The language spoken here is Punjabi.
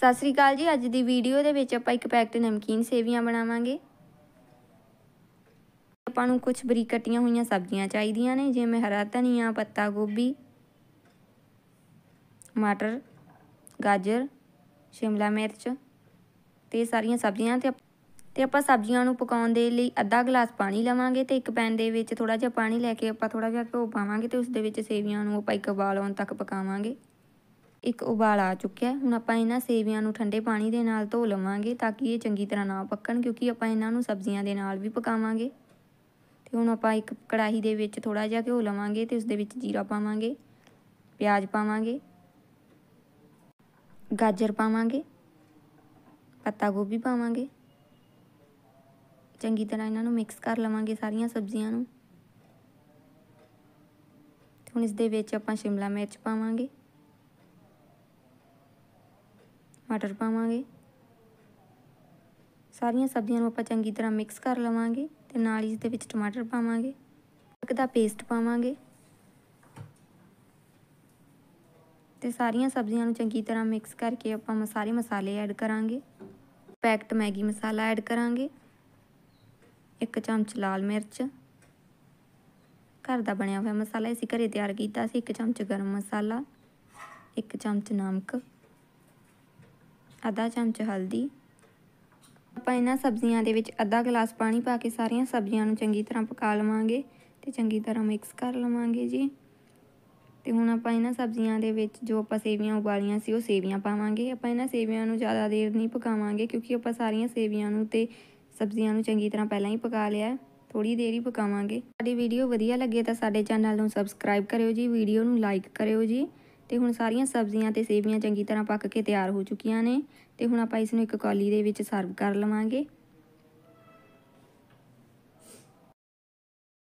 ਸਤਿ ਸ੍ਰੀ ਅਕਾਲ ਜੀ ਅੱਜ ਦੀ ਵੀਡੀਓ ਦੇ ਵਿੱਚ ਆਪਾਂ ਇੱਕ ਪੈਕਟ ਨਮਕੀਨ ਸੇਵੀਆਂ ਬਣਾਵਾਂਗੇ ਆਪਾਂ ਨੂੰ ਕੁਝ ਬਰੀਕ ਕੱਟੀਆਂ ਹੋਈਆਂ ਸਬਜ਼ੀਆਂ ਚਾਹੀਦੀਆਂ ਨੇ ਜਿਵੇਂ ਹਰਾ ਧਨੀਆ ਪੱਤਾ ਗੋਭੀ ਮਟਰ ਗਾਜਰ ਸ਼ਿਮਲਾ ਮਿਰਚ ਤੇ ਸਾਰੀਆਂ ਸਬਜ਼ੀਆਂ ਤੇ ਤੇ ਆਪਾਂ ਸਬਜ਼ੀਆਂ ਨੂੰ ਪਕਾਉਣ ਦੇ ਲਈ ਅੱਧਾ ਗਲਾਸ ਪਾਣੀ ਲਵਾਂਗੇ ਤੇ ਇੱਕ ਪੈਨ ਦੇ ਵਿੱਚ ਥੋੜਾ ਜਿਹਾ ਪਾਣੀ ਲੈ ਕੇ ਆਪਾਂ ਥੋੜਾ ਜਿਹਾ ਧੋ ਪਾਵਾਂਗੇ ਤੇ ਉਸ ਦੇ ਵਿੱਚ ਸੇਵੀਆਂ ਨੂੰ ਆਪਾਂ ਇੱਕ ਉਬਾਲ ਆਉਣ ਤੱਕ ਪਕਾਵਾਂਗੇ ਇੱਕ ਉਬਾਲ ਆ ਚੁੱਕਿਆ ਹੁਣ ਆਪਾਂ ਇਹਨਾਂ ਸੇਵੀਆਂ ਨੂੰ ਠੰਡੇ ਪਾਣੀ ਦੇ ਨਾਲ ਧੋ ਲਵਾਂਗੇ ਤਾਂ ਕਿ ਇਹ ਚੰਗੀ ਤਰ੍ਹਾਂ ਨਾ ਪੱਕਣ ਕਿਉਂਕਿ ਆਪਾਂ ਇਹਨਾਂ ਨੂੰ ਸਬਜ਼ੀਆਂ ਦੇ ਨਾਲ ਵੀ ਪਕਾਵਾਂਗੇ ਤੇ ਹੁਣ ਆਪਾਂ ਇੱਕ ਕੜਾਹੀ ਦੇ ਵਿੱਚ ਥੋੜਾ ਜਿਹਾ ਘਿਓ ਲਵਾਂਗੇ ਤੇ ਉਸ ਦੇ ਵਿੱਚ ਜੀਰਾ ਪਾਵਾਂਗੇ ਪਿਆਜ਼ ਪਾਵਾਂਗੇ ਗਾਜਰ ਪਾਵਾਂਗੇ ਪੱਤਾ ਗੋਭੀ ਪਾਵਾਂਗੇ ਚੰਗੀ ਤਰ੍ਹਾਂ ਇਹਨਾਂ ਨੂੰ ਮਿਕਸ ਕਰ ਲਵਾਂਗੇ ਸਾਰੀਆਂ ਸਬਜ਼ੀਆਂ ਨੂੰ ਹੁਣ ਇਸ ਦੇ ਵਿੱਚ ਆਪਾਂ ਸ਼ਿਮਲਾ ਮਿਰਚ ਪਾਵਾਂਗੇ ਮਟਰ ਪਾਵਾਂਗੇ ਸਾਰੀਆਂ ਸਬਜ਼ੀਆਂ ਨੂੰ ਆਪਾਂ ਚੰਗੀ ਤਰ੍ਹਾਂ ਮਿਕਸ ਕਰ ਲਵਾਂਗੇ ਤੇ ਨਾਲ ਹੀ ਇਸ ਦੇ ਵਿੱਚ ਟਮਾਟਰ ਪਾਵਾਂਗੇ ਅਦਰਕ ਦਾ ਪੇਸਟ ਪਾਵਾਂਗੇ ਤੇ ਸਾਰੀਆਂ ਸਬਜ਼ੀਆਂ ਨੂੰ ਚੰਗੀ ਤਰ੍ਹਾਂ ਮਿਕਸ ਕਰਕੇ ਆਪਾਂ ਸਾਰੇ ਮਸਾਲੇ ਐਡ ਕਰਾਂਗੇ ਪੈਕਟ ਮੈਗੀ ਮਸਾਲਾ ਐਡ ਕਰਾਂਗੇ ਇੱਕ ਚਮਚ ਲਾਲ ਮਿਰਚ ਘਰ ਦਾ ਬਣਿਆ ਹੋਇਆ ਮਸਾਲਾ ਅਸੀਂ ਘਰੇ ਤਿਆਰ ਕੀਤਾ ਸੀ ਇੱਕ ਚਮਚ ਗਰਮ ਮਸਾਲਾ ਇੱਕ ਚਮਚ ਨਮਕ ਅੱਧਾ ਚਮਚ ਹਲਦੀ ਆਪਾਂ ਇਹਨਾਂ ਸਬਜ਼ੀਆਂ ਦੇ ਵਿੱਚ ਅੱਧਾ ਗਲਾਸ ਪਾਣੀ ਪਾ ਕੇ ਸਾਰੀਆਂ ਸਬਜ਼ੀਆਂ ਨੂੰ ਚੰਗੀ ਤਰ੍ਹਾਂ ਪਕਾ ਲਵਾਂਗੇ ਤੇ ਚੰਗੀ ਤਰ੍ਹਾਂ ਮਿਕਸ ਕਰ ਲਵਾਂਗੇ ਜੀ ਤੇ ਹੁਣ ਆਪਾਂ ਇਹਨਾਂ ਸਬਜ਼ੀਆਂ ਦੇ ਵਿੱਚ ਜੋ ਆਪਾਂ ਸੇਵੀਆਂ ਉਬਾਲੀਆਂ ਸੀ ਉਹ ਸੇਵੀਆਂ ਪਾਵਾਂਗੇ ਆਪਾਂ ਇਹਨਾਂ ਸੇਵੀਆਂ ਨੂੰ ਜ਼ਿਆਦਾ ਦੇਰ ਨਹੀਂ ਪਕਾਵਾਂਗੇ ਕਿਉਂਕਿ ਆਪਾਂ ਸਾਰੀਆਂ ਸੇਵੀਆਂ ਨੂੰ ਤੇ ਸਬਜ਼ੀਆਂ ਨੂੰ ਚੰਗੀ ਤਰ੍ਹਾਂ ਪਹਿਲਾਂ ਹੀ ਪਕਾ ਲਿਆ ਥੋੜੀ ਦੇਰ ਹੀ ਪਕਾਵਾਂਗੇ ਸਾਡੀ ਵੀਡੀਓ ਵਧੀਆ ਲੱਗੇ ਤਾਂ ਸਾਡੇ ਚੈਨਲ ਨੂੰ ਸਬਸਕ੍ਰਾਈਬ ਕਰਿਓ ਜੀ ਵੀਡੀਓ ਨੂੰ ਲਾਈਕ ਕਰਿਓ ਜੀ ਤੇ ਹੁਣ ਸਾਰੀਆਂ ਸਬਜ਼ੀਆਂ ਤੇ ਸੇਵੀਆਂ ਚੰਗੀ ਤਰ੍ਹਾਂ ਪੱਕ ਕੇ ਤਿਆਰ ਹੋ ਚੁੱਕੀਆਂ ਨੇ ਤੇ ਹੁਣ ਆਪਾਂ ਇਸ ਨੂੰ ਇੱਕ ਕੌਲੀ ਦੇ ਵਿੱਚ ਸਰਵ ਕਰ ਲਵਾਂਗੇ